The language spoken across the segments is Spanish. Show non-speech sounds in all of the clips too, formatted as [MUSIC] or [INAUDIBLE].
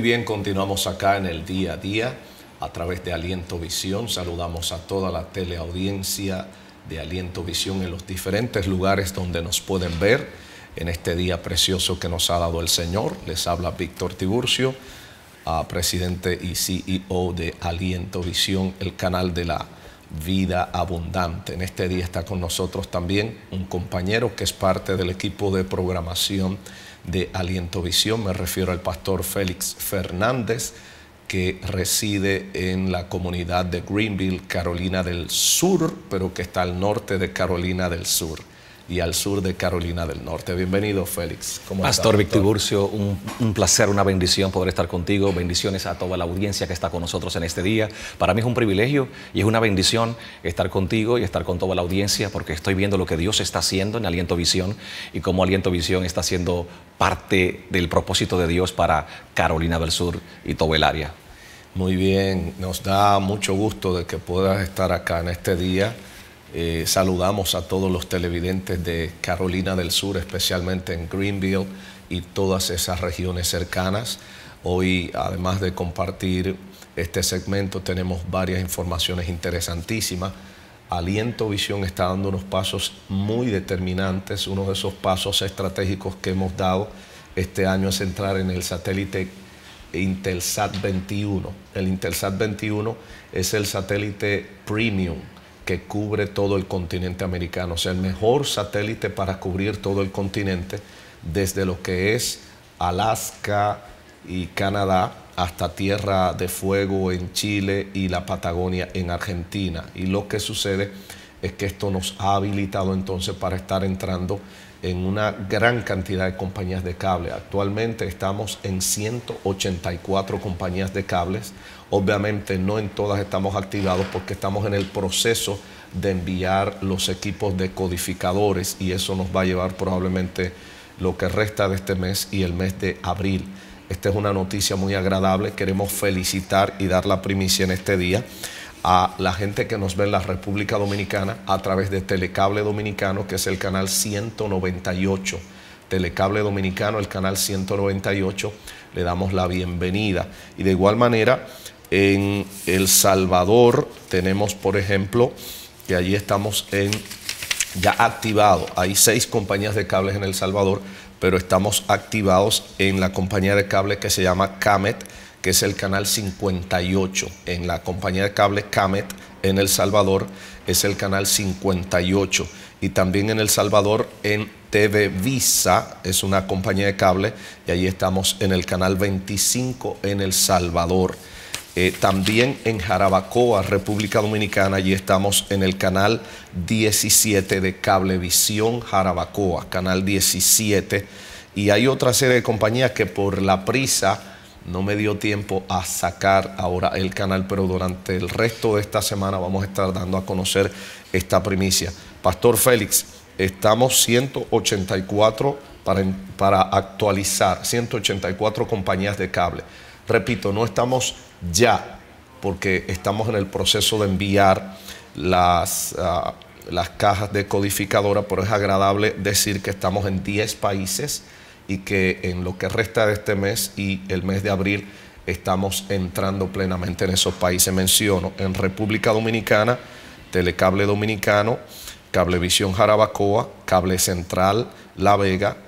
bien, continuamos acá en el día a día a través de Aliento Visión. Saludamos a toda la teleaudiencia de Aliento Visión en los diferentes lugares donde nos pueden ver en este día precioso que nos ha dado el Señor. Les habla Víctor Tiburcio, presidente y CEO de Aliento Visión, el canal de la vida abundante. En este día está con nosotros también un compañero que es parte del equipo de programación de Aliento Visión, me refiero al pastor Félix Fernández, que reside en la comunidad de Greenville, Carolina del Sur, pero que está al norte de Carolina del Sur y al sur de Carolina del Norte. Bienvenido, Félix. Pastor Victiburcio, un, un, placer, una bendición poder estar contigo. Bendiciones a toda la audiencia que está con nosotros en este día. Para mí es un privilegio y es una bendición estar contigo y estar con toda la audiencia porque estoy viendo lo que Dios está haciendo en Aliento Visión y cómo Aliento Visión está siendo parte del propósito de Dios para Carolina del Sur y todo el área. Muy bien, nos da mucho gusto de que puedas estar acá en este día eh, saludamos a todos los televidentes de Carolina del Sur, especialmente en Greenville y todas esas regiones cercanas. Hoy, además de compartir este segmento, tenemos varias informaciones interesantísimas. Aliento Visión está dando unos pasos muy determinantes. Uno de esos pasos estratégicos que hemos dado este año es entrar en el satélite Intelsat 21. El Intelsat 21 es el satélite premium que cubre todo el continente americano, o sea, el mejor satélite para cubrir todo el continente, desde lo que es Alaska y Canadá hasta Tierra de Fuego en Chile y la Patagonia en Argentina. Y lo que sucede es que esto nos ha habilitado entonces para estar entrando en una gran cantidad de compañías de cable. Actualmente estamos en 184 compañías de cables. Obviamente no en todas estamos activados porque estamos en el proceso de enviar los equipos de codificadores y eso nos va a llevar probablemente lo que resta de este mes y el mes de abril. Esta es una noticia muy agradable, queremos felicitar y dar la primicia en este día a la gente que nos ve en la República Dominicana a través de Telecable Dominicano, que es el canal 198. Telecable Dominicano, el canal 198, le damos la bienvenida. Y de igual manera, en El Salvador tenemos, por ejemplo, que allí estamos en ya activado. Hay seis compañías de cables en El Salvador, pero estamos activados en la compañía de cable que se llama CAMET que es el canal 58 en la compañía de cable Camet en El Salvador, es el canal 58. Y también en El Salvador en TV Visa, es una compañía de cable, y ahí estamos en el canal 25 en El Salvador. Eh, también en Jarabacoa, República Dominicana, allí estamos en el canal 17 de Cablevisión Jarabacoa, canal 17. Y hay otra serie de compañías que por la prisa no me dio tiempo a sacar ahora el canal, pero durante el resto de esta semana vamos a estar dando a conocer esta primicia. Pastor Félix, estamos 184 para, actualizar, 184 compañías de cable. Repito, no estamos ya, porque estamos en el proceso de enviar las... Ah, las cajas de codificadora, pero es agradable decir que estamos en 10 países y que en lo que resta de este mes y el mes de abril estamos entrando plenamente en esos países. Menciono en República Dominicana, Telecable Dominicano, Cablevisión Jarabacoa, Cable Central La Vega,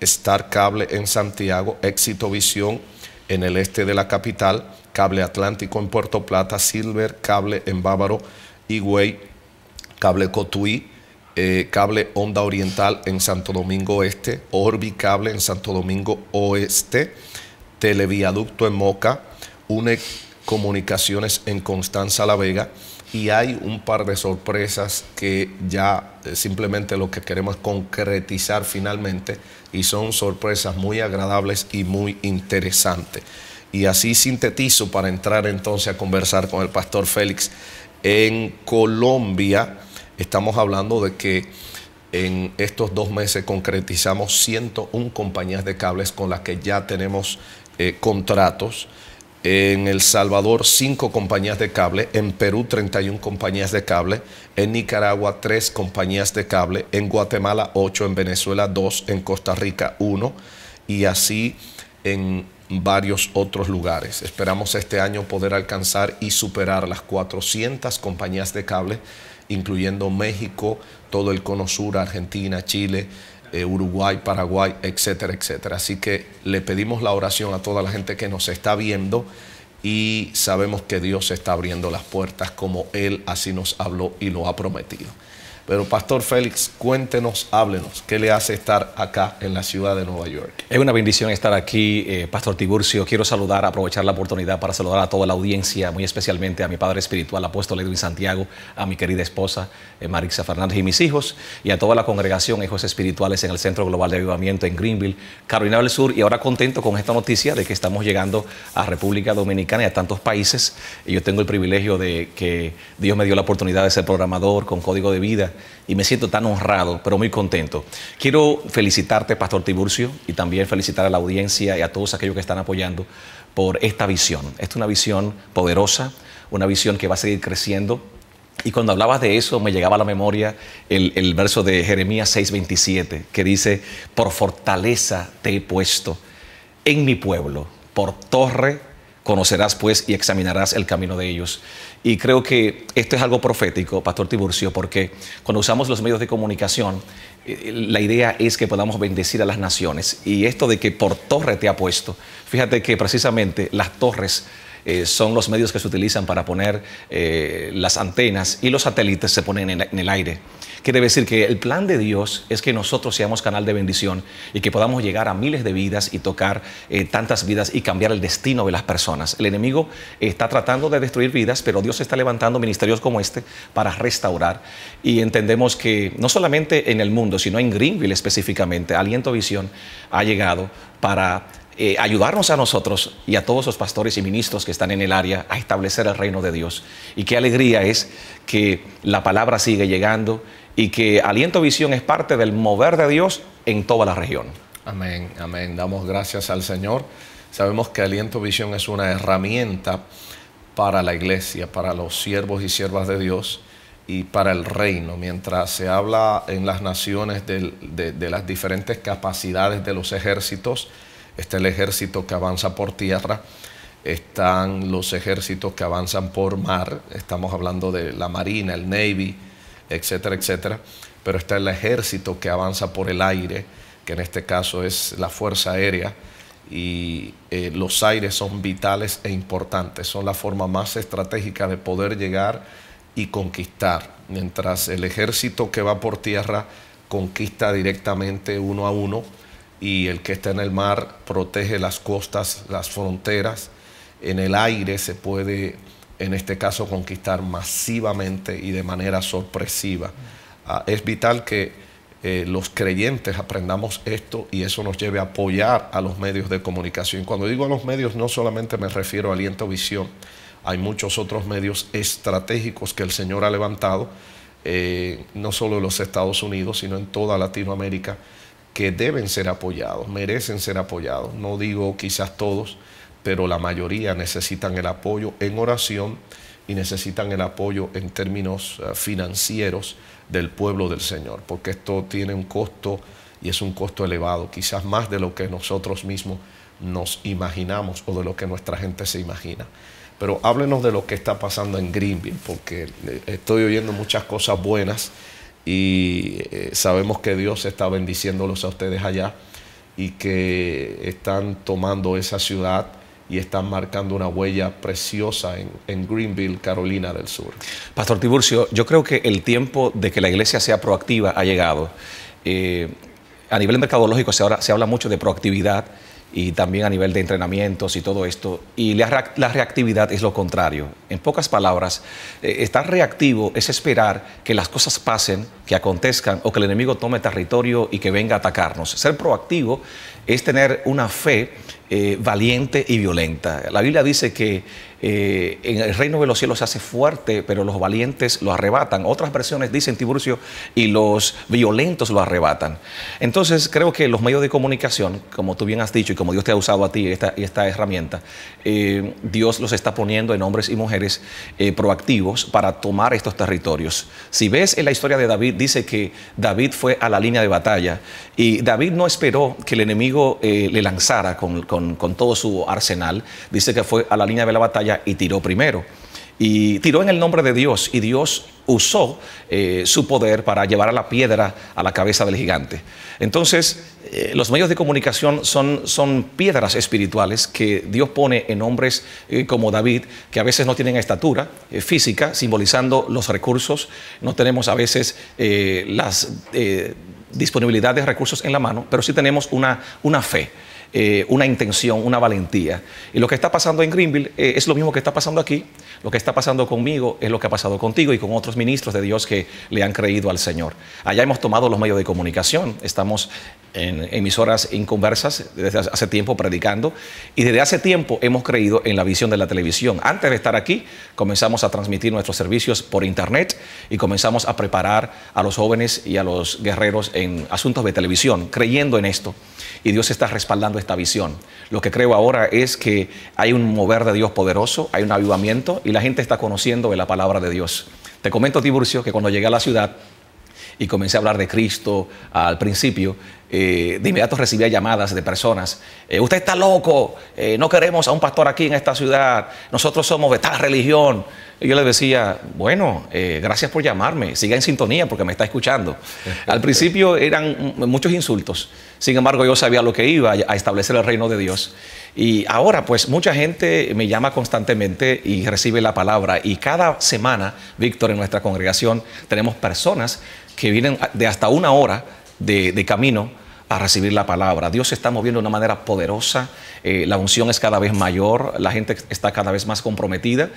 Star Cable en Santiago, Éxito Visión en el este de la capital, Cable Atlántico en Puerto Plata, Silver Cable en Bávaro, Higüey, Cable Cotuí, eh, cable Onda Oriental en Santo Domingo Este, Orbicable en Santo Domingo Oeste, Televiaducto en Moca, UNE Comunicaciones en Constanza La Vega y hay un par de sorpresas que ya eh, simplemente lo que queremos concretizar finalmente y son sorpresas muy agradables y muy interesantes. Y así sintetizo para entrar entonces a conversar con el pastor Félix en Colombia Estamos hablando de que en estos dos meses concretizamos 101 compañías de cables con las que ya tenemos eh, contratos. En El Salvador, 5 compañías de cable. En Perú, 31 compañías de cable. En Nicaragua, 3 compañías de cable. En Guatemala, 8. En Venezuela, 2. En Costa Rica, 1. Y así en varios otros lugares. Esperamos este año poder alcanzar y superar las 400 compañías de cable incluyendo México, todo el cono sur, Argentina, Chile, eh, Uruguay, Paraguay, etcétera, etcétera. Así que le pedimos la oración a toda la gente que nos está viendo y sabemos que Dios está abriendo las puertas como Él así nos habló y lo ha prometido. Pero Pastor Félix, cuéntenos, háblenos, ¿qué le hace estar acá en la ciudad de Nueva York? Es una bendición estar aquí, eh, Pastor Tiburcio. Quiero saludar, aprovechar la oportunidad para saludar a toda la audiencia, muy especialmente a mi padre espiritual, apóstol Edwin Santiago, a mi querida esposa eh, Marisa Marixa Fernández y mis hijos, y a toda la congregación Hijos Espirituales en el Centro Global de Avivamiento en Greenville, Carolina del Sur. Y ahora contento con esta noticia de que estamos llegando a República Dominicana y a tantos países. Y yo tengo el privilegio de que Dios me dio la oportunidad de ser programador con código de vida y me siento tan honrado, pero muy contento. Quiero felicitarte, Pastor Tiburcio, y también felicitar a la audiencia y a todos aquellos que están apoyando por esta visión. Esta es una visión poderosa, una visión que va a seguir creciendo. Y cuando hablabas de eso, me llegaba a la memoria el, el verso de Jeremías 6:27, que dice, por fortaleza te he puesto en mi pueblo, por torre conocerás pues y examinarás el camino de ellos. Y creo que esto es algo profético, Pastor Tiburcio, porque cuando usamos los medios de comunicación, eh, la idea es que podamos bendecir a las naciones. Y esto de que por torre te ha puesto, fíjate que precisamente las torres eh, son los medios que se utilizan para poner eh, las antenas y los satélites se ponen en el aire. Quiere decir que el plan de Dios es que nosotros seamos canal de bendición y que podamos llegar a miles de vidas y tocar eh, tantas vidas y cambiar el destino de las personas. El enemigo eh, está tratando de destruir vidas, pero Dios está levantando ministerios como este para restaurar. Y entendemos que no solamente en el mundo, sino en Greenville específicamente, Aliento Visión ha llegado para eh, ayudarnos a nosotros y a todos los pastores y ministros que están en el área a establecer el reino de Dios. Y qué alegría es que la palabra sigue llegando y que Aliento Visión es parte del mover de Dios en toda la región. Amén, amén. Damos gracias al Señor. Sabemos que Aliento Visión es una herramienta para la iglesia, para los siervos y siervas de Dios y para el reino. Mientras se habla en las naciones de, las diferentes capacidades de los ejércitos, está el ejército que avanza por tierra, están los ejércitos que avanzan por mar, estamos hablando de la Marina, el Navy, etcétera, etcétera. Pero está el ejército que avanza por el aire, que en este caso es la Fuerza Aérea, y eh, los aires son vitales e importantes, son la forma más estratégica de poder llegar y conquistar, mientras el ejército que va por tierra conquista directamente uno a uno y el que está en el mar protege las costas, las fronteras, en el aire se puede en este caso conquistar masivamente y de manera sorpresiva. Ah, es vital que eh, los creyentes aprendamos esto y eso nos lleve a apoyar a los medios de comunicación. Cuando digo a los medios no solamente me refiero a Aliento Visión, hay muchos otros medios estratégicos que el Señor ha levantado, eh, no solo en los Estados Unidos, sino en toda Latinoamérica, que deben ser apoyados, merecen ser apoyados. No digo quizás todos, pero la mayoría necesitan el apoyo en oración y necesitan el apoyo en términos eh, financieros del pueblo del Señor, porque esto tiene un costo y es un costo elevado, quizás más de lo que nosotros mismos nos imaginamos o de lo que nuestra gente se imagina. Pero háblenos de lo que está pasando en Greenville, porque eh, estoy oyendo muchas cosas buenas y eh, sabemos que Dios está bendiciéndolos a ustedes allá y que están tomando esa ciudad y están marcando una huella preciosa en, Greenville, Carolina del Sur. Pastor Tiburcio, yo creo que el tiempo de que la iglesia sea proactiva ha llegado. Eh, a nivel mercadológico se, ahora, se habla mucho de proactividad y también a nivel de entrenamientos y todo esto. Y la, reactividad es lo contrario. En pocas palabras, eh, estar reactivo es esperar que las cosas pasen, que acontezcan o que el enemigo tome territorio y que venga a atacarnos. Ser proactivo es tener una fe eh, valiente y violenta. La Biblia dice que eh, en el reino de los cielos se hace fuerte, pero los valientes lo arrebatan. Otras versiones dicen Tiburcio y los violentos lo arrebatan. Entonces creo que los medios de comunicación, como tú bien has dicho y como Dios te ha usado a ti esta, esta herramienta, eh, Dios los está poniendo en hombres y mujeres eh, proactivos para tomar estos territorios. Si ves en la historia de David, dice que David fue a la línea de batalla y David no esperó que el enemigo le lanzara con todo su arsenal. Dice que fue a la línea de la batalla y tiró primero. Y tiró en el nombre de Dios y Dios usó eh, su poder para llevar a la piedra a la cabeza del gigante. Entonces, eh, los medios de comunicación son, son, piedras espirituales que Dios pone en hombres eh, como David, que a veces no tienen estatura física, simbolizando los recursos, no tenemos a veces las disponibilidad de recursos en la mano, pero sí tenemos una, una fe. Eh, una intención, una valentía. Y lo que está pasando en Greenville eh, es lo mismo que está pasando aquí, lo que está pasando conmigo es lo que ha pasado contigo y con otros ministros de Dios que le han creído al Señor. Allá hemos tomado los medios de comunicación, estamos en emisoras inconversas desde hace tiempo predicando y desde hace tiempo hemos creído en la visión de la televisión. Antes de estar aquí comenzamos a transmitir nuestros servicios por internet y comenzamos a preparar a los jóvenes y a los guerreros en asuntos de televisión, creyendo en esto. Y Dios está respaldando esta visión. Lo que creo ahora es que hay un mover de Dios poderoso, hay un avivamiento y la gente está conociendo de la palabra de Dios. Te comento, Tiburcio, que cuando llegué a la ciudad, y comencé a hablar de Cristo al principio, eh, de inmediato recibía llamadas de personas, eh, usted está loco, eh, no queremos a un pastor aquí en esta ciudad, nosotros somos de tal religión. Y yo le decía, bueno, gracias por llamarme, siga en sintonía porque me está escuchando. al [LAUGHS] principio eran muchos insultos, sin embargo yo sabía lo que iba a establecer el reino de Dios. Y ahora pues mucha gente me llama constantemente y recibe la palabra. Y cada semana, Víctor, en nuestra congregación tenemos personas que vienen de hasta una hora de, camino a recibir la palabra. Dios se está moviendo de una manera poderosa, eh, la unción es cada vez mayor, la gente está cada vez más comprometida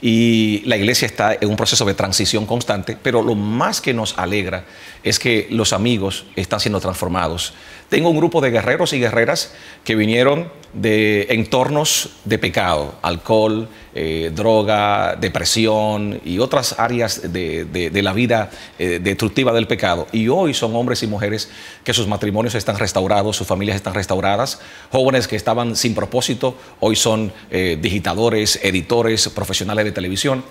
y la iglesia está en un proceso de transición constante, pero lo más que nos alegra es que los amigos están siendo transformados. Tengo un grupo de guerreros y guerreras que vinieron de entornos de pecado, alcohol, eh, droga, depresión y otras áreas de, la vida eh, destructiva del pecado. Y hoy son hombres y mujeres que sus matrimonios están restaurados, sus familias están restauradas, jóvenes que estaban sin propósito, hoy son eh, digitadores, editores, profesionales de televisión.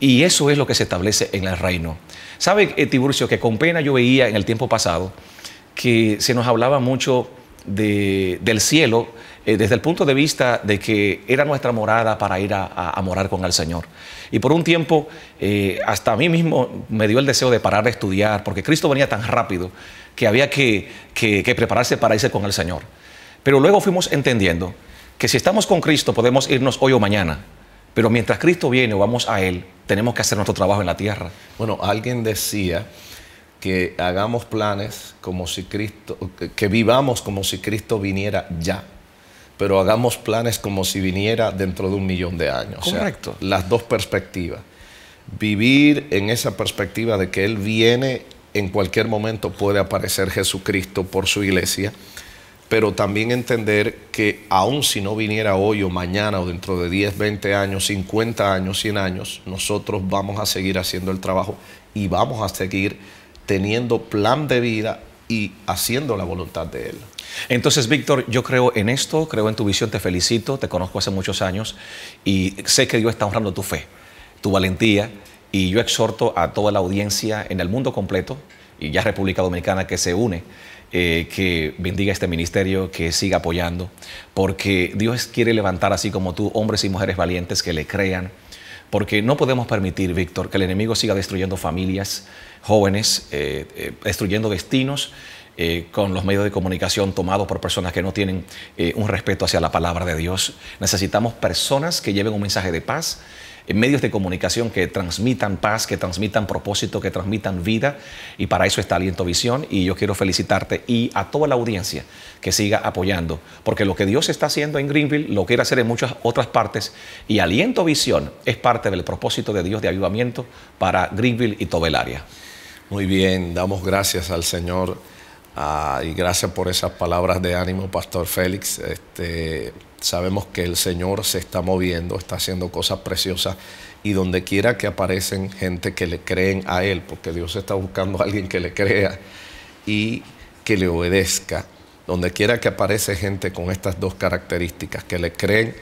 Y eso es lo que se establece en el reino. ¿Sabe, Tiburcio, que con pena yo veía en el tiempo pasado, que se nos hablaba mucho del cielo eh, desde el punto de vista de que era nuestra morada para ir a, morar con el Señor. Y por un tiempo, eh, hasta a mí mismo me dio el deseo de parar de estudiar, porque Cristo venía tan rápido que había que prepararse para irse con el Señor. Pero luego fuimos entendiendo que si estamos con Cristo podemos irnos hoy o mañana, pero mientras Cristo viene o vamos a Él, tenemos que hacer nuestro trabajo en la tierra. Bueno, alguien decía que hagamos planes como si Cristo, que vivamos como si Cristo viniera ya, pero hagamos planes como si viniera dentro de un millón de años. Correcto. las dos perspectivas. Vivir en esa perspectiva de que Él viene en cualquier momento puede aparecer Jesucristo por su iglesia, pero también entender que aun si no viniera hoy o mañana o dentro de 10, 20 años, 50 años, 100 años, nosotros vamos a seguir haciendo el trabajo y vamos a seguir teniendo plan de vida y haciendo la voluntad de Él. Entonces, Víctor, yo creo en esto, creo en tu visión, te felicito, te conozco hace muchos años y sé que Dios está honrando tu fe, tu valentía y yo exhorto a toda la audiencia en el mundo completo y ya República Dominicana que se une, eh, que bendiga este ministerio, que siga apoyando, porque Dios quiere levantar así como tú hombres y mujeres valientes que le crean, porque no podemos permitir, Víctor, que el enemigo siga destruyendo familias, jóvenes, eh, eh, destruyendo destinos. Eh, con los medios de comunicación tomados por personas que no tienen un respeto hacia la palabra de Dios. Necesitamos personas que lleven un mensaje de paz, medios de comunicación que transmitan paz, que transmitan propósito, que transmitan vida. Y para eso está Aliento Visión. Y yo quiero felicitarte y a toda la audiencia que siga apoyando. Porque lo que Dios está haciendo en Greenville lo quiere hacer en muchas otras partes. Y Aliento Visión es parte del propósito de Dios de ayudamiento para Greenville y toda el área. Muy bien, damos gracias al Señor Ah, y gracias por esas palabras de ánimo, Pastor Félix. Este, sabemos que el Señor se está moviendo, está haciendo cosas preciosas y donde quiera que aparecen gente que le creen a Él, porque Dios está buscando a alguien que le crea y que le obedezca. Donde quiera que aparece gente con estas dos características, que le creen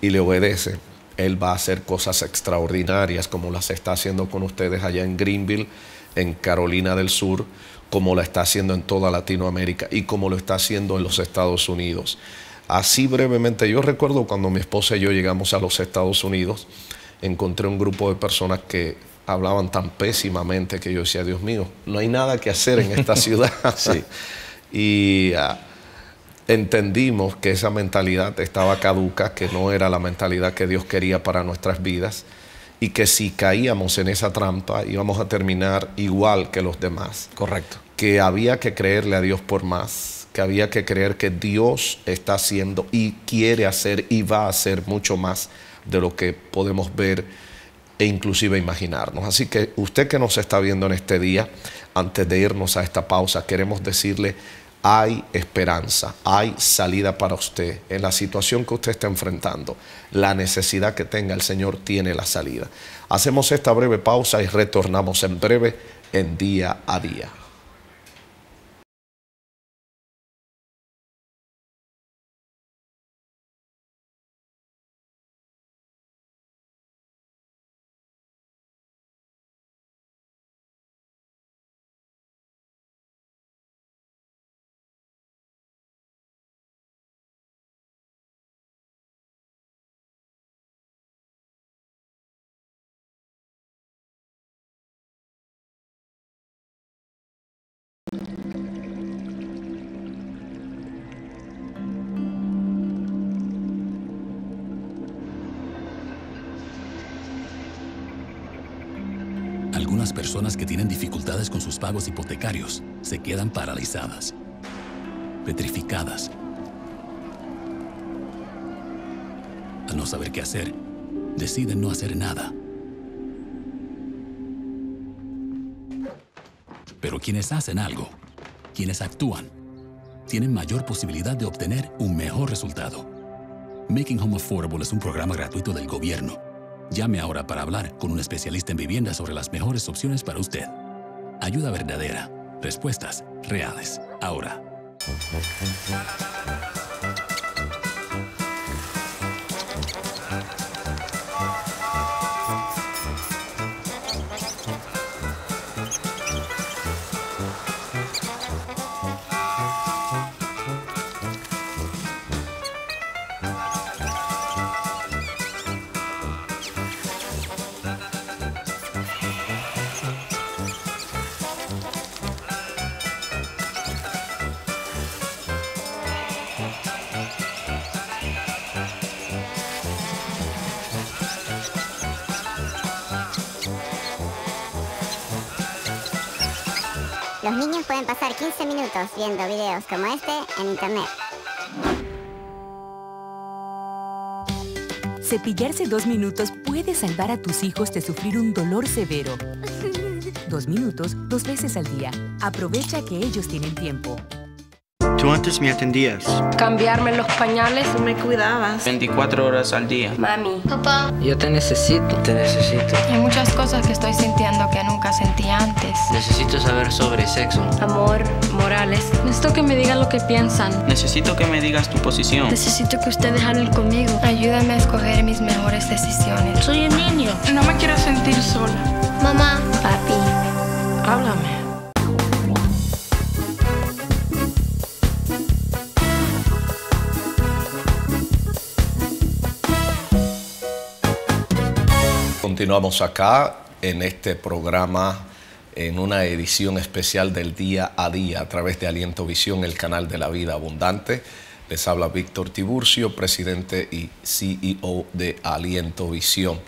y le obedecen, Él va a hacer cosas extraordinarias como las está haciendo con ustedes allá en Greenville, en Carolina del Sur como la está haciendo en toda Latinoamérica y como lo está haciendo en los Estados Unidos. Así brevemente, yo recuerdo cuando mi esposa y yo llegamos a los Estados Unidos, encontré un grupo de personas que hablaban tan pésimamente que yo decía, Dios mío, no hay nada que hacer en esta [LAUGHS] ciudad. [LAUGHS] Y ah, entendimos que esa mentalidad estaba caduca, que no era la mentalidad que Dios quería para nuestras vidas y que si caíamos en esa trampa íbamos a terminar igual que los demás. Correcto. Que había que creerle a Dios por más, que había que creer que Dios está haciendo y quiere hacer y va a hacer mucho más de lo que podemos ver e inclusive imaginarnos. Así que usted que nos está viendo en este día, antes de irnos a esta pausa, queremos decirle, hay esperanza, hay salida para usted en la situación que usted está enfrentando la necesidad que tenga, el Señor tiene la salida. Hacemos esta breve pausa y retornamos en breve en día a día. personas que tienen dificultades con sus pagos hipotecarios se quedan paralizadas, petrificadas, al no saber qué hacer, deciden no hacer nada. Pero quienes hacen algo, quienes actúan, tienen mayor posibilidad de obtener un mejor resultado. Making Home Affordable es un programa gratuito del gobierno Llame ahora para hablar con un especialista en vivienda sobre las mejores opciones para usted. Ayuda verdadera. Respuestas reales. Ahora. viendo videos como este en internet. Cepillarse dos minutos puede salvar a tus hijos de sufrir un dolor severo. [LAUGHS] Dos minutos, dos veces al día. Aprovecha que ellos tienen tiempo antes me atendías. Cambiarme los pañales. Tú me cuidabas. 24 horas al día. Mami. Papá. Yo te necesito. Te necesito. Hay muchas cosas que estoy sintiendo que nunca sentí antes. Necesito saber sobre sexo. Amor, morales. Necesito que me digan lo que piensan. Necesito que me digas tu posición. Necesito que ustedes hablen conmigo. Ayúdame a escoger mis mejores decisiones. Soy un niño. No me quiero sentir sola. Mamá. Papi. Háblame. Continuamos acá en este programa, en una edición especial del día a día a través de Aliento Visión, el canal de la vida abundante. Les habla Víctor Tiburcio, presidente y CEO de Aliento Visión.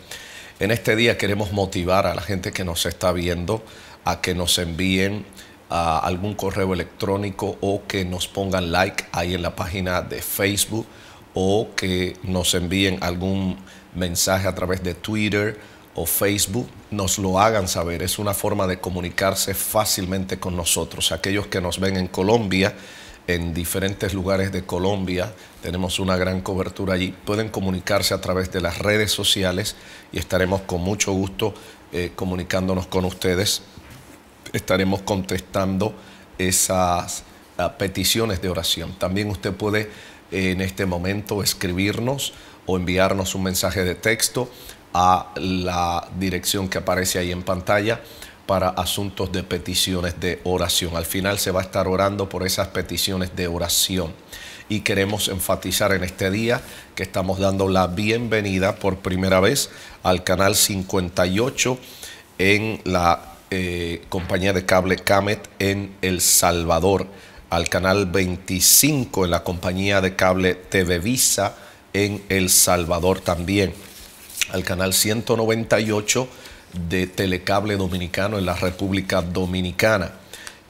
En este día queremos motivar a la gente que nos está viendo a que nos envíen ah, algún correo electrónico o que nos pongan like ahí en la página de Facebook o que nos envíen algún mensaje a través de Twitter o Facebook nos lo hagan saber. Es una forma de comunicarse fácilmente con nosotros. Aquellos que nos ven en Colombia, en diferentes lugares de Colombia, tenemos una gran cobertura allí, pueden comunicarse a través de las redes sociales y estaremos con mucho gusto eh, comunicándonos con ustedes. Estaremos contestando esas peticiones de oración. También usted puede eh, en este momento escribirnos o enviarnos un mensaje de texto a la dirección que aparece ahí en pantalla para asuntos de peticiones de oración. Al final se va a estar orando por esas peticiones de oración. Y queremos enfatizar en este día que estamos dando la bienvenida por primera vez al canal 58 en la eh, compañía de cable Camet en El Salvador, al canal 25 en la compañía de cable TV Visa en El Salvador también al canal 198 de Telecable Dominicano en la República Dominicana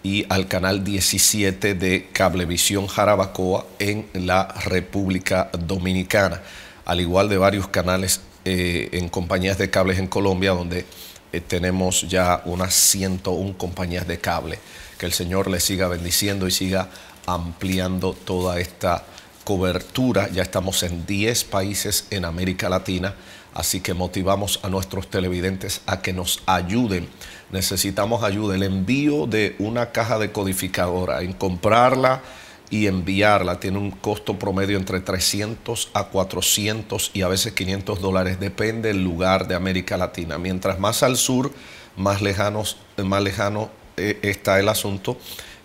y al canal 17 de Cablevisión Jarabacoa en la República Dominicana, al igual de varios canales eh, en compañías de cables en Colombia, donde eh, tenemos ya unas 101 compañías de cable. Que el Señor le siga bendiciendo y siga ampliando toda esta cobertura. Ya estamos en 10 países en América Latina Así que motivamos a nuestros televidentes a que nos ayuden. Necesitamos ayuda. El envío de una caja codificadora en comprarla y enviarla, tiene un costo promedio entre 300 a 400 y a veces 500 dólares. Depende del lugar de América Latina. Mientras más al sur, más, lejanos, más lejano eh, está el asunto,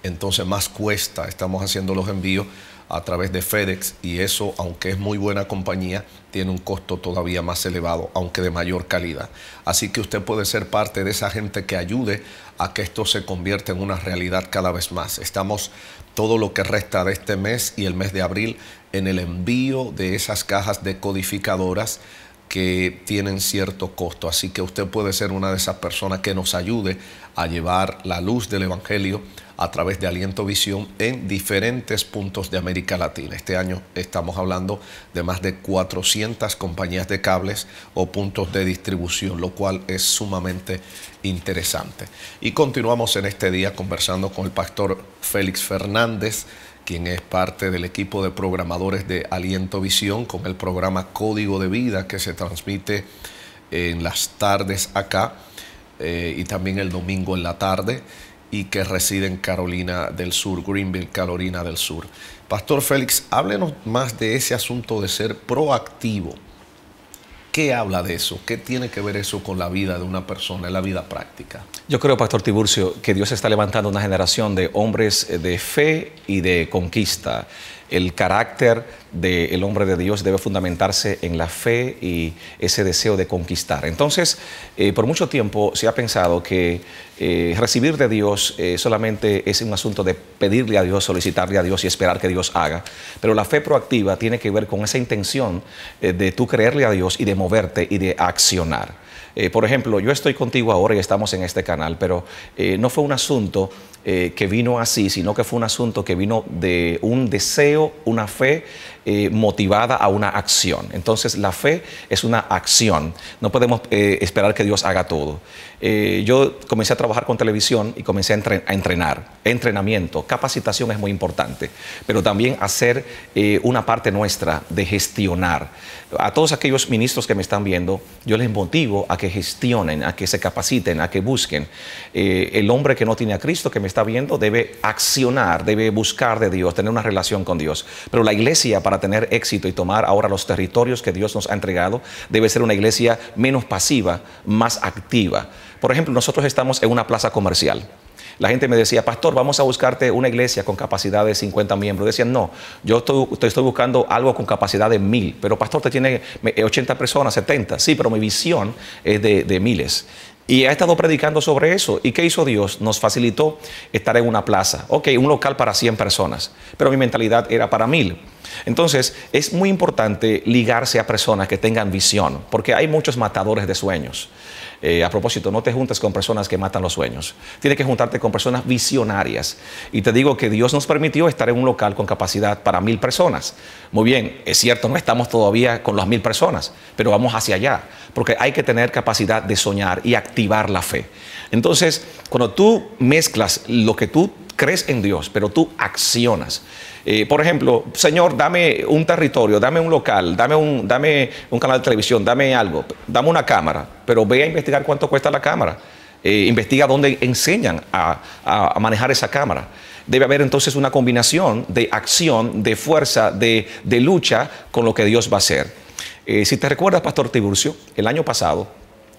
entonces más cuesta. Estamos haciendo los envíos a través de FedEx y eso, aunque es muy buena compañía, tiene un costo todavía más elevado, aunque de mayor calidad. Así que usted puede ser parte de esa gente que ayude a que esto se convierta en una realidad cada vez más. Estamos todo lo que resta de este mes y el mes de abril en el envío de esas cajas decodificadoras que tienen cierto costo. Así que usted puede ser una de esas personas que nos ayude a llevar la luz del Evangelio a través de Aliento Visión en diferentes puntos de América Latina. Este año estamos hablando de más de 400 compañías de cables o puntos de distribución, lo cual es sumamente interesante. Y continuamos en este día conversando con el pastor Félix Fernández, quien es parte del equipo de programadores de Aliento Visión con el programa Código de Vida que se transmite en las tardes acá eh, y también el domingo en la tarde y que reside en Carolina del Sur, Greenville, Carolina del Sur. Pastor Félix, háblenos más de ese asunto de ser proactivo. ¿Qué habla de eso? ¿Qué tiene que ver eso con la vida de una persona, la vida práctica? Yo creo, Pastor Tiburcio, que Dios está levantando una generación de hombres de fe y de conquista el carácter del hombre de Dios debe fundamentarse en la fe y ese deseo de conquistar. Entonces, eh, por mucho tiempo se ha pensado que eh, recibir de Dios eh, solamente es un asunto de pedirle a Dios, solicitarle a Dios y esperar que Dios haga, pero la fe proactiva tiene que ver con esa intención de tú creerle a Dios y de moverte y de accionar. por ejemplo, yo estoy contigo ahora y estamos en este canal, pero no fue un asunto eh, que vino así, sino que fue un asunto que vino de un deseo, una fe eh, motivada a una acción. Entonces la fe es una acción. No podemos eh, esperar que Dios haga todo. Eh, yo comencé a trabajar con televisión y comencé a, a, entrenar. Entrenamiento, capacitación es muy importante, pero también hacer una parte nuestra de gestionar. A todos aquellos ministros que me están viendo, yo les motivo a que gestionen, a que se capaciten, a que busquen. el hombre que no tiene a Cristo, que me está viendo, debe accionar, debe buscar de Dios, tener una relación con Dios. Pero la iglesia, para para tener éxito y tomar ahora los territorios que Dios nos ha entregado, debe ser una iglesia menos pasiva, más activa. Por ejemplo, nosotros estamos en una plaza comercial. La gente me decía, pastor, vamos a buscarte una iglesia con capacidad de 50 miembros. Decían, no, yo estoy, estoy buscando algo con capacidad de mil, pero pastor, te tiene 80 eh, personas, 70. Sí, pero mi visión es de, miles. Y ha estado predicando sobre eso. ¿Y qué hizo Dios? Nos facilitó estar en una plaza. Ok, un local para 100 personas, pero mi mentalidad era para mil. Entonces, es muy importante ligarse a personas que tengan visión, porque hay muchos matadores de sueños. Eh, a propósito, no te juntes con personas que matan los sueños. Tienes que juntarte con personas visionarias. Y te digo que Dios nos permitió estar en un local con capacidad para mil personas. Muy bien, es cierto, no estamos todavía con las mil personas, pero vamos hacia allá, porque hay que tener capacidad de soñar y activar la fe. Entonces, cuando tú mezclas lo que tú crees en Dios, pero tú accionas. Eh, por ejemplo, Señor, dame un territorio, dame un local, dame un, dame un canal de televisión, dame algo, dame una cámara, pero ve a investigar cuánto cuesta la cámara. Eh, investiga dónde enseñan a, manejar esa cámara. Debe haber entonces una combinación de acción, de fuerza, de, lucha con lo que Dios va a hacer. Eh, si te recuerdas, Pastor Tiburcio, el año pasado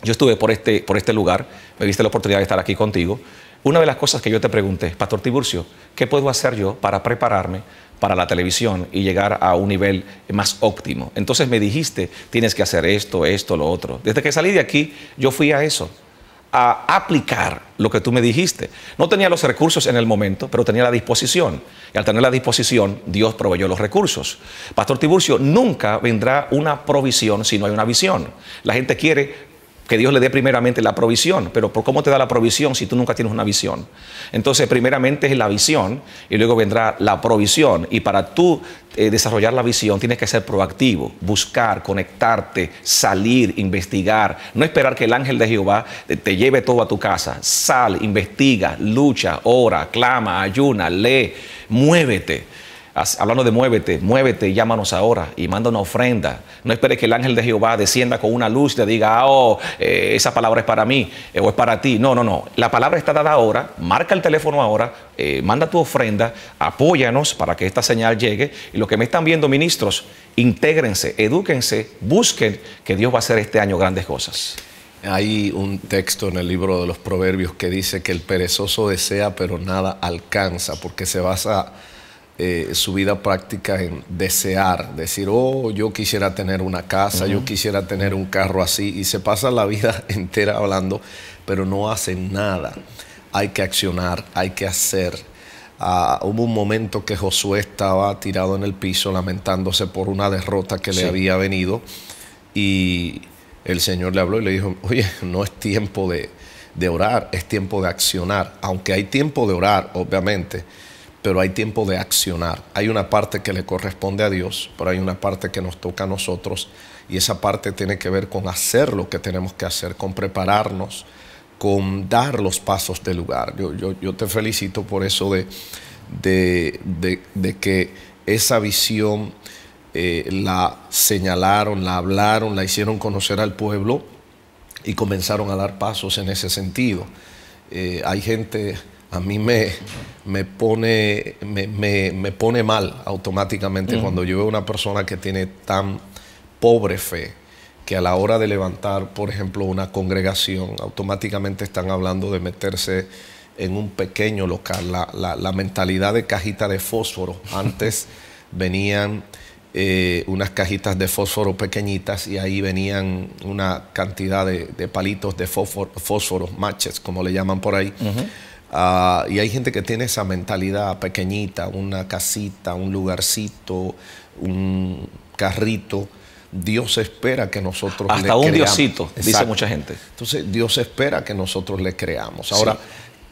yo estuve por este, por este lugar, me diste la oportunidad de estar aquí contigo una de las cosas que yo te pregunté, Pastor Tiburcio, ¿qué puedo hacer yo para prepararme para la televisión y llegar a un nivel más óptimo? Entonces me dijiste, tienes que hacer esto, esto, lo otro. Desde que salí de aquí, yo fui a eso, a aplicar lo que tú me dijiste. No tenía los recursos en el momento, pero tenía la disposición. Y al tener la disposición, Dios proveyó los recursos. Pastor Tiburcio, nunca vendrá una provisión si no hay una visión. La gente quiere que Dios le dé primeramente la provisión, pero ¿por cómo te da la provisión si tú nunca tienes una visión? Entonces, primeramente es la visión y luego vendrá la provisión. Y para tú eh, desarrollar la visión tienes que ser proactivo, buscar, conectarte, salir, investigar, no esperar que el ángel de Jehová te lleve todo a tu casa. Sal, investiga, lucha, ora, clama, ayuna, lee, muévete hablando de muévete, muévete y llámanos ahora y manda una ofrenda. No esperes que el ángel de Jehová descienda con una luz y te diga, ah, oh, eh, esa palabra es para mí eh, o es para ti. No, no, no. La palabra está dada ahora, marca el teléfono ahora, eh, manda tu ofrenda, apóyanos para que esta señal llegue. Y los que me están viendo, ministros, intégrense, edúquense, busquen que Dios va a hacer este año grandes cosas. Hay un texto en el libro de los Proverbios que dice que el perezoso desea pero nada alcanza porque se basa eh, su vida práctica en desear, decir, oh, yo quisiera tener una casa, yo quisiera tener un carro así, y se pasa la vida [LAUGHS] entera hablando, pero no hacen nada. Hay que accionar, hay que hacer. Ah, hubo un momento que Josué estaba tirado en el piso lamentándose por una derrota que le había venido y el Señor le habló y le dijo, oye, no es tiempo de, de orar, es tiempo de accionar, aunque hay tiempo de orar, obviamente pero hay tiempo de accionar. Hay una parte que le corresponde a Dios, pero hay una parte que nos toca a nosotros y esa parte tiene que ver con hacer lo que tenemos que hacer, con prepararnos, con dar los pasos del lugar. Yo, yo, te felicito por eso de, de, que esa visión eh, la señalaron, la hablaron, la hicieron conocer al pueblo y comenzaron a dar pasos en ese sentido. Eh, hay gente, a mí me, me pone, me, me, pone mal automáticamente cuando yo veo una persona que tiene tan pobre fe que a la hora de levantar, por ejemplo, una congregación, automáticamente están hablando de meterse en un pequeño local. La, mentalidad de cajita de fósforo. [LAUGHS] Antes venían eh, unas cajitas de fósforo pequeñitas y ahí venían una cantidad de, palitos de fósforo, fósforos, matches, como le llaman por ahí. Ah, y hay gente que tiene esa mentalidad pequeñita, una casita, un lugarcito, un carrito. Dios espera que nosotros le creamos. un diosito, dice mucha gente. Entonces, Dios espera que nosotros le creamos. Ahora,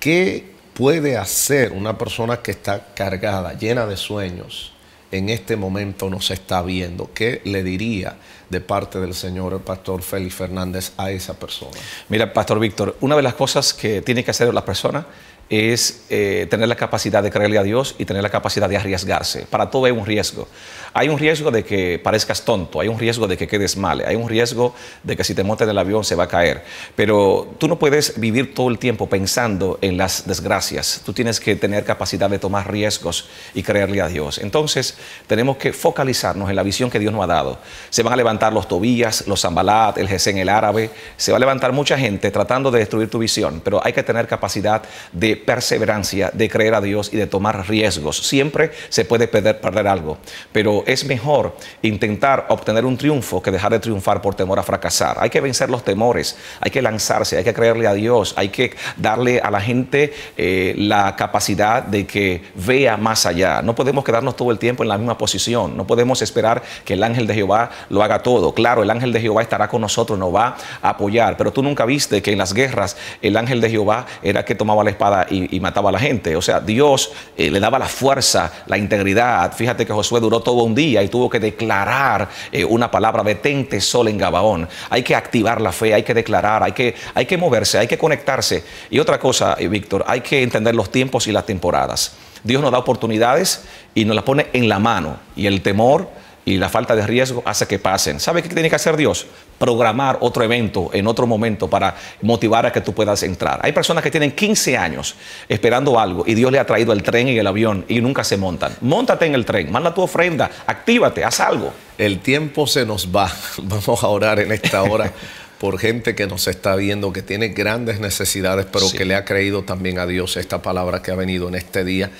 ¿qué puede hacer una persona que está cargada, llena de sueños, en este momento nos está viendo? ¿Qué le diría de parte del Señor el pastor Félix Fernández a esa persona? Mira, pastor Víctor, una de las cosas que tiene que hacer la persona es eh, tener la capacidad de creerle a Dios y tener la capacidad de arriesgarse. Para todo hay un riesgo. Hay un riesgo de que parezcas tonto, hay un riesgo de que quedes mal, hay un riesgo de que si te montes en el avión se va a caer. Pero tú no puedes vivir todo el tiempo pensando en las desgracias. Tú tienes que tener capacidad de tomar riesgos y creerle a Dios. Entonces, tenemos que focalizarnos en la visión que Dios nos ha dado. Se van a levantar los Tobías, los Zambalat, el Gesén, el árabe. Se va a levantar mucha gente tratando de destruir tu visión, pero hay que tener capacidad de perseverancia, de creer a Dios y de tomar riesgos. Siempre se puede perder, algo, pero es mejor intentar obtener un triunfo que dejar de triunfar por temor a fracasar. Hay que vencer los temores, hay que lanzarse, hay que creerle a Dios, hay que darle a la gente eh, la capacidad de que vea más allá. No podemos quedarnos todo el tiempo en la misma posición, no podemos esperar que el ángel de Jehová lo haga todo. Claro, el ángel de Jehová estará con nosotros, nos va a apoyar, pero tú nunca viste que en las guerras el ángel de Jehová era que tomaba la espada y, mataba a la gente. O sea, Dios eh, le daba la fuerza, la integridad. Fíjate que Josué duró todo un día y tuvo que declarar eh, una palabra, detente sol en Gabaón. Hay que activar la fe, hay que declarar, hay que, hay que moverse, hay que conectarse. Y otra cosa, eh, Víctor, hay que entender los tiempos y las temporadas. Dios nos da oportunidades y nos las pone en la mano. Y el temor y la falta de riesgo hace que pasen. ¿Sabe qué tiene que hacer Dios? Programar otro evento en otro momento para motivar a que tú puedas entrar. Hay personas que tienen 15 años esperando algo y Dios le ha traído el tren y el avión y nunca se montan. Móntate en el tren, manda tu ofrenda, actívate, haz algo. El tiempo se nos va. [LAUGHS] Vamos a orar en esta hora. [LAUGHS] por gente que nos está viendo, que tiene grandes necesidades, pero que le ha creído también a Dios esta palabra que ha venido en este día.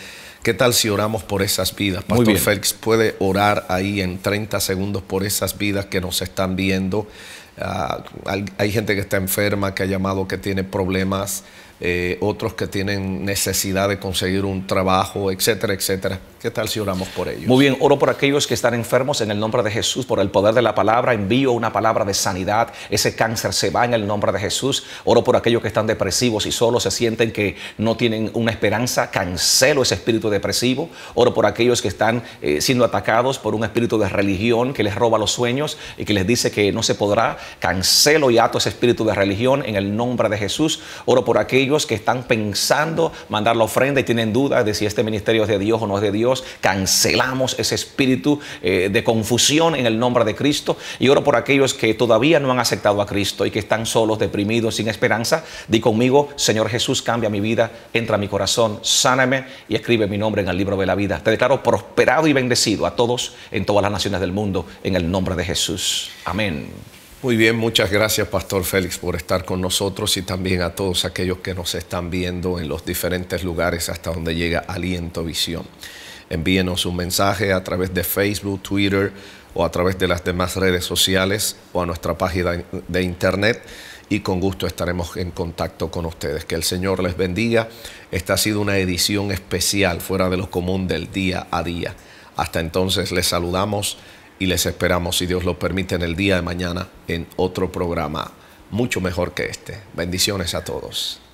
¿Qué tal si oramos por esas vidas? Pastor Félix puede orar ahí en 30 segundos por esas vidas que nos están viendo. Ah, hay gente que está enferma, que ha llamado, que tiene problemas. Eh, otros que tienen necesidad de conseguir un trabajo, etcétera, etcétera. ¿Qué tal si oramos por ellos? Muy bien, oro por aquellos que están enfermos en el nombre de Jesús, por el poder de la palabra, envío una palabra de sanidad, ese cáncer se va en el nombre de Jesús, oro por aquellos que están depresivos y solo se sienten que no tienen una esperanza, cancelo ese espíritu depresivo, oro por aquellos que están eh, siendo atacados por un espíritu de religión que les roba los sueños y que les dice que no se podrá, cancelo y ato ese espíritu de religión en el nombre de Jesús, oro por aquellos que están pensando mandar la ofrenda y tienen dudas de si este ministerio es de Dios o no es de Dios. Cancelamos ese espíritu eh, de confusión en el nombre de Cristo. Y oro por aquellos que todavía no han aceptado a Cristo y que están solos, deprimidos, sin esperanza. Di conmigo, Señor Jesús, cambia mi vida, entra a mi corazón, sáname y escribe mi nombre en el libro de la vida. Te declaro prosperado y bendecido a todos en todas las naciones del mundo, en el nombre de Jesús. Amén. Muy bien, muchas gracias Pastor Félix por estar con nosotros y también a todos aquellos que nos están viendo en los diferentes lugares hasta donde llega Aliento Visión. Envíenos un mensaje a través de Facebook, Twitter o a través de las demás redes sociales o a nuestra página de internet y con gusto estaremos en contacto con ustedes. Que el Señor les bendiga. Esta ha sido una edición especial fuera de lo común del día a día. Hasta entonces les saludamos y les esperamos, si Dios lo permite, en el día de mañana en otro programa mucho mejor que este. Bendiciones a todos.